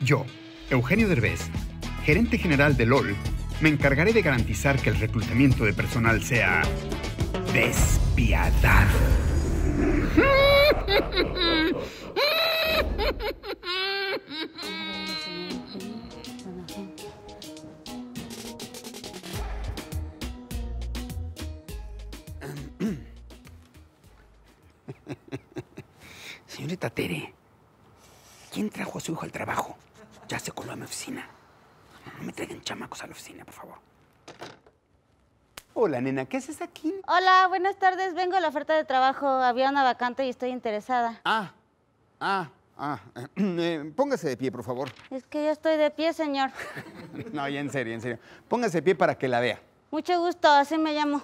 Yo, Eugenio Derbez, gerente general de LOL, me encargaré de garantizar que el reclutamiento de personal sea despiadado. Señorita Tere. ¿Quién trajo a su hijo al trabajo? Ya se coló a mi oficina. No me traigan chamacos a la oficina, por favor. Hola, nena, ¿qué haces aquí? Hola, buenas tardes. Vengo a la oferta de trabajo. Había una vacante y estoy interesada. Ah, ah, ah. Eh, póngase de pie, por favor. Es que yo estoy de pie, señor. no, ya en serio, en serio. Póngase de pie para que la vea. Mucho gusto, así me llamo.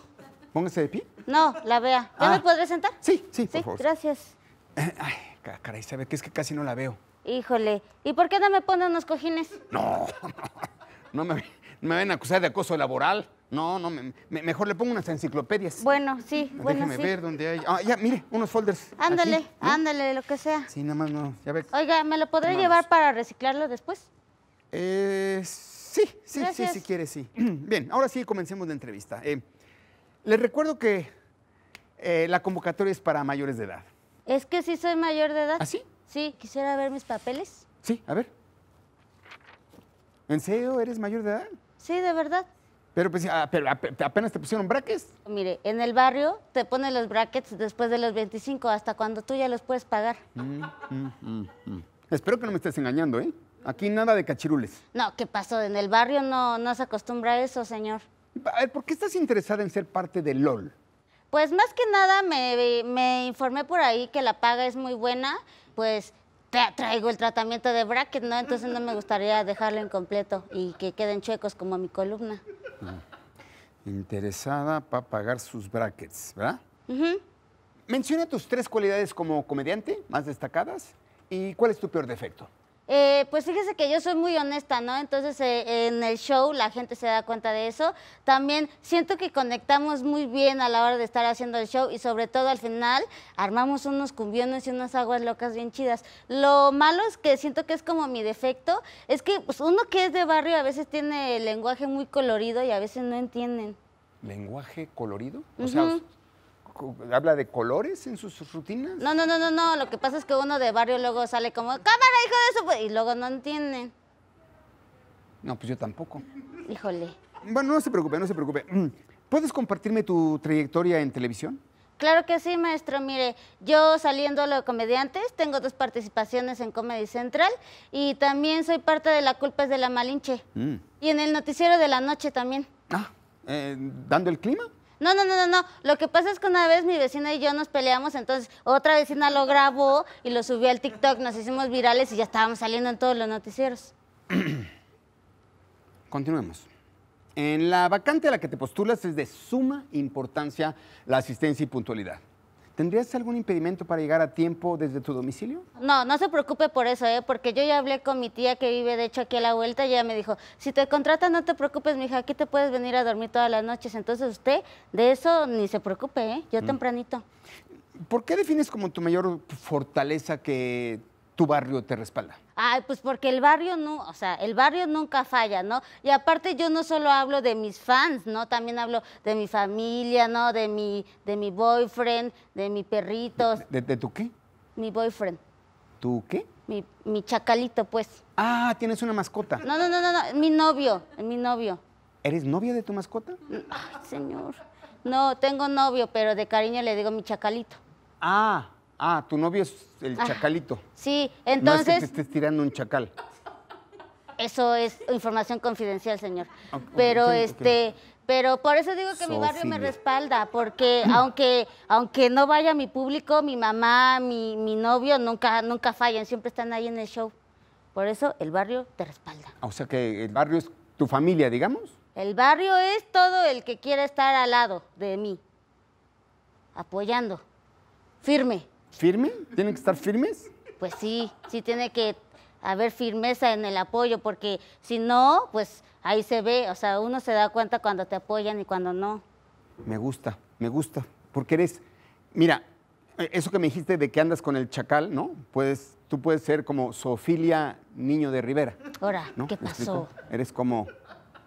¿Póngase de pie? No, la vea. ¿Ya ah. me podré sentar? Sí, sí, por ¿Sí? Gracias. Eh, ay, caray, ¿sabe Que Es que casi no la veo. Híjole, ¿y por qué no me pone unos cojines? No, no, me, ven a acusar de acoso laboral. No, no, me, mejor le pongo unas enciclopedias. Bueno, sí, bueno, sí. ver dónde hay. Ah, ya, mire, unos folders. Ándale, ándale, lo que sea. Sí, nada más no, ya ve. Oiga, ¿me lo podré llevar para reciclarlo después? Eh, sí, sí, sí, si quiere, sí. Bien, ahora sí, comencemos la entrevista. Eh, les recuerdo que eh, la convocatoria es para mayores de edad. Es que sí soy mayor de edad. ¿Ah, sí? Sí, quisiera ver mis papeles. Sí, a ver. ¿En serio eres mayor de edad? Sí, de verdad. Pero, pues, ah, pero apenas te pusieron brackets. Mire, en el barrio te ponen los brackets después de los 25, hasta cuando tú ya los puedes pagar. Mm, mm, mm, Espero que no me estés engañando, ¿eh? Aquí nada de cachirules. No, ¿qué pasó? En el barrio no, no se acostumbra a eso, señor. ¿por qué estás interesada en ser parte de LOL? Pues más que nada me, me informé por ahí que la paga es muy buena pues traigo el tratamiento de bracket, ¿no? Entonces no me gustaría dejarlo incompleto y que queden chuecos como mi columna. Mm. Interesada para pagar sus brackets, ¿verdad? Menciona tus tres cualidades como comediante más destacadas y cuál es tu peor defecto. Eh, pues fíjese que yo soy muy honesta, ¿no? Entonces eh, en el show la gente se da cuenta de eso. También siento que conectamos muy bien a la hora de estar haciendo el show y sobre todo al final armamos unos cumbiones y unas aguas locas bien chidas. Lo malo es que siento que es como mi defecto, es que pues, uno que es de barrio a veces tiene lenguaje muy colorido y a veces no entienden. ¿Lenguaje colorido? O sea, habla de colores en sus rutinas? No, no, no, no, no. Lo que pasa es que uno de barrio luego sale como, cámara, hijo de eso Y luego no entienden. No, pues yo tampoco. Híjole. Bueno, no se preocupe, no se preocupe. Mm, ¿Puedes compartirme tu trayectoria en televisión? Claro que sí, maestro. Mire, yo saliendo a los comediantes, tengo dos participaciones en Comedy Central y también soy parte de La culpa es de la Malinche. Mm. Y en el noticiero de la noche también. Ah, eh, ¿dando el clima? No, no, no, no, no. Lo que pasa es que una vez mi vecina y yo nos peleamos, entonces otra vecina lo grabó y lo subió al TikTok, nos hicimos virales y ya estábamos saliendo en todos los noticieros. Continuemos. En la vacante a la que te postulas es de suma importancia la asistencia y puntualidad. ¿Tendrías algún impedimento para llegar a tiempo desde tu domicilio? No, no se preocupe por eso, ¿eh? porque yo ya hablé con mi tía que vive, de hecho, aquí a la vuelta, y ella me dijo, si te contratan, no te preocupes, mi hija, aquí te puedes venir a dormir todas las noches. Entonces usted de eso ni se preocupe, ¿eh? yo mm. tempranito. ¿Por qué defines como tu mayor fortaleza que tu barrio te respalda? Ay, pues porque el barrio no, o sea, el barrio nunca falla, ¿no? Y aparte yo no solo hablo de mis fans, ¿no? También hablo de mi familia, ¿no? De mi, de mi boyfriend, de mi perrito. ¿De, tu qué? Mi boyfriend. ¿Tu qué? Mi, chacalito, pues. Ah, tienes una mascota. No, no, no, no, no, mi novio, mi novio. ¿Eres novia de tu mascota? Ay, señor. No, tengo novio, pero de cariño le digo mi chacalito. Ah, Ah, tu novio es el ah, chacalito. Sí, entonces. No es que estés tirando un chacal. Eso es información confidencial, señor. pero este, pero por eso digo que mi barrio me respalda, porque aunque, aunque no vaya mi público, mi mamá, mi, mi novio nunca, nunca fallan, siempre están ahí en el show. Por eso el barrio te respalda. Ah, o sea que el barrio es tu familia, digamos. El barrio es todo el que quiera estar al lado de mí, apoyando, firme. ¿Firme? ¿Tienen que estar firmes? Pues sí, sí tiene que haber firmeza en el apoyo, porque si no, pues ahí se ve, o sea, uno se da cuenta cuando te apoyan y cuando no. Me gusta, me gusta, porque eres, mira, eh, eso que me dijiste de que andas con el chacal, ¿no? Puedes, tú puedes ser como Sofilia Niño de Rivera. Ahora, ¿qué pasó? Eres como,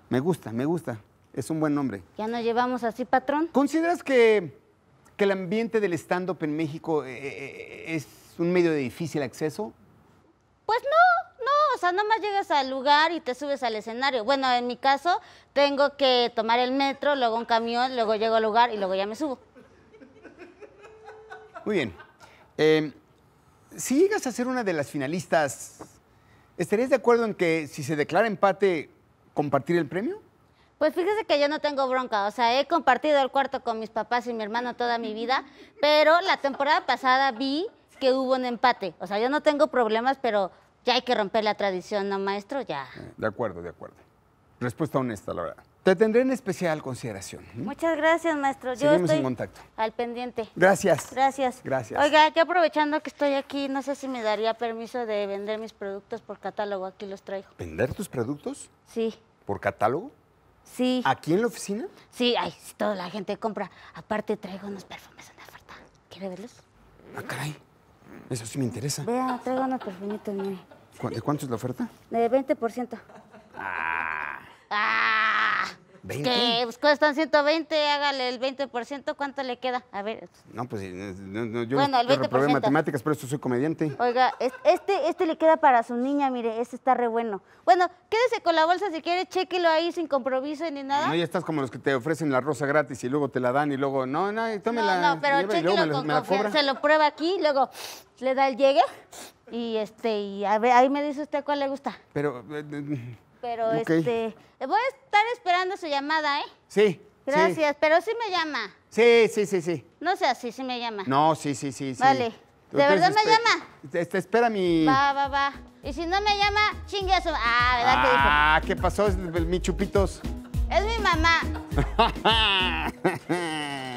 me gusta, me gusta, es un buen nombre. Ya nos llevamos así, patrón. ¿Consideras que que el ambiente del stand-up en México eh, eh, eh, es un medio de difícil acceso? Pues no, no, o sea, nada más llegas al lugar y te subes al escenario. Bueno, en mi caso, tengo que tomar el metro, luego un camión, luego llego al lugar y luego ya me subo. Muy bien. Em, si llegas a ser una de las finalistas, ¿estarías de acuerdo en que si se declara empate, compartir el premio? Pues fíjese que yo no tengo bronca, o sea, he compartido el cuarto con mis papás y mi hermano toda mi vida, pero la temporada pasada vi que hubo un empate. O sea, yo no tengo problemas, pero ya hay que romper la tradición, ¿no, maestro? Ya. De acuerdo, de acuerdo. Respuesta honesta, la verdad. Te tendré en especial consideración. Muchas gracias, maestro. Yo estoy en contacto. Al pendiente. Gracias. Gracias. Gracias. Oiga, ya aprovechando que estoy aquí, no sé si me daría permiso de vender mis productos por catálogo. Aquí los traigo. ¿Vender tus productos? Sí. ¿Por catálogo? Sí. ¿Aquí en la oficina? Sí, ay, toda la gente compra. Aparte traigo unos perfumes en oferta. ¿Quiere verlos? Ah, caray. Eso sí me interesa. Vea, traigo unos perfumitos, mire. ¿De cuánto es la oferta? De 20%. Ah. Que pues, cuestan 120, hágale el 20%, ¿cuánto le queda? A ver. No, pues eh, no, no, bueno, el matemáticas, pero esto soy comediante. Oiga, este, este le queda para su niña, mire, este está re bueno. Bueno, quédese con la bolsa si quiere, chéquelo ahí sin compromiso ni nada. No, ya estás como los que te ofrecen la rosa gratis y luego te la dan y luego, no, no, tómela. No, no, pero chéquelo con Se lo prueba aquí, luego le da el llegue y este, y a ver, ahí me dice usted cuál le gusta. Pero... Eh, eh, pero este, voy a estar esperando su llamada, ¿eh? Sí. Gracias, pero sí me llama. Sí, sí, sí, sí. No sé así, sí me llama. No, sí, sí, sí. sí. Vale. ¿De verdad me este, llama? Te, este, este, espera mi... Va, va, va. Y si no me llama, chingue a su... Ah, ¿verdad que dijo? Ah, ¿qué pasó? Es mi chupitos. Es mi mamá.